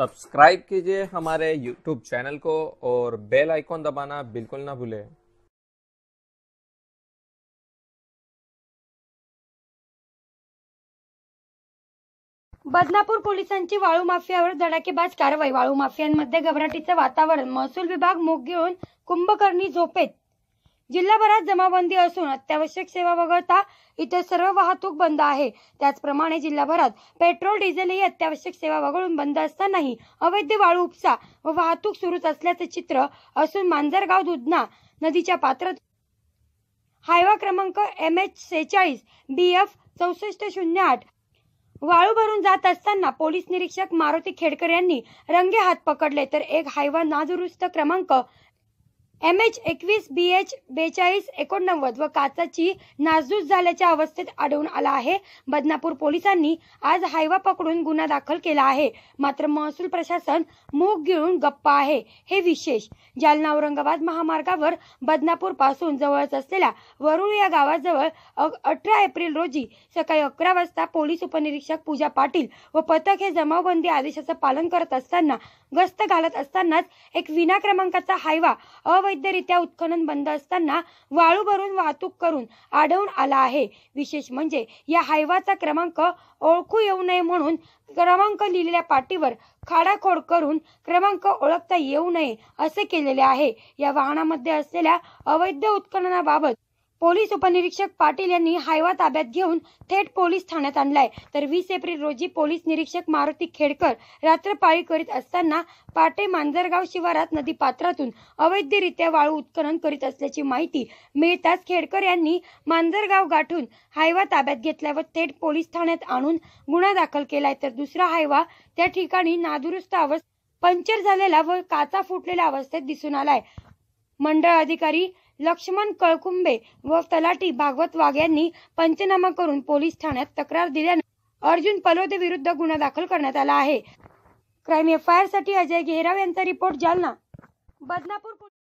subscribe कीजिए हमारे YouTube channel को और बेल आइकॉन दबाना बिल्कुल ना भूलें बदनापूर पोलिसांची धडाकेबाज कारवाई वाळू माफियांमध्ये घबराटीचं वातावरण महसूल विभाग मोग घेऊन कुंभकर्णी झोपेत जिल्हाभरात जमाबंदी असून अत्यावश्यक सेवा वगळता इतर सर्व वाहतूक बंद आहे त्याचप्रमाणे जिल्हाभरात पेट्रोल डिझेल ही अत्यावश्यक सेवा वगळून बंद असतानाही अवैध वाळू उपसा व वाहतूक सुरूच असल्याचे चित्र असून मांजरगाव दुधना नदीच्या पात्रात हायवा क्रमांक एम एच सेहेचाळीस बी एफ चौसष्ट शून्य आठ वाळू भरून जात असताना पोलीस निरीक्षक मारुती खेडकर यांनी रंगे हात पकडले तर एक हायवा नादुरुस्त क्रमांक एम एच एकवीस बी एच बेचाळीस एकोणनव्वद व काचाची नाजूस झाल्याच्या अवस्थेत आढळून आला आहे बदनापूर पोलिसांनी आज हायवा पकडून गुन्हा दाखल केला आहे मात्र महसूल प्रशासन मूग गिळून गप्पा आहे हे विशेष जालना औरंगाबाद महामार्गावर बदनापूर पासून जवळच असलेल्या वरुळ या गावाजवळ अठरा एप्रिल रोजी सकाळी अकरा वाजता पोलीस उपनिरीक्षक पूजा पाटील व पथक हे जमावबंदी आदेशाचं पालन करत असताना गस्त घालत असतानाच एक विना क्रमांकाचा हायवा अव अवैधरित्या उत्खनन बंद असताना वाळू भरून वाहतूक करून आढळून आला आहे विशेष म्हणजे या हायवाचा क्रमांक ओळखू येऊ नये म्हणून क्रमांक लिहिलेल्या पाटीवर खाडाखोड करून क्रमांक ओळखता येऊ नये असे केलेले आहे या वाहनामध्ये असलेल्या अवैध उत्खननाबाबत पोलीस उपनिरीक्षक पाटील यांनी हायवा ताब्यात घेऊन थेट पोलीस ठाण्यात आणलाय तर वीस एप्रिल रोजी पोलीस निरीक्षक मारुती खेडकर पाळी करीत असताना पाटे मांजरगाव शिवारात नदी पात्रातून अवैधरित्या वाळू उत्खनन करीत असल्याची माहिती मिळताच खेडकर यांनी मांजरगाव गाठून हायवा ताब्यात घेतला व थेट पोलीस ठाण्यात आणून गुन्हा दाखल केलाय तर दुसरा हायवा त्या ठिकाणी नादुरुस्त अवस्थ पंक्चर झालेला व काचा फुटलेल्या अवस्थेत दिसून आलाय मंडळ अधिकारी लक्ष्मण कळकुंबे व तलाठी भागवत वाघ यांनी पंचनामा करून पोलीस ठाण्यात तक्रार दिल्याने अर्जुन पलोदे विरुद्ध गुन्हा दाखल करण्यात आला आहे क्राईम एफ आय आर साठी अजय घेराव यांचा रिपोर्ट जालना बदनापूर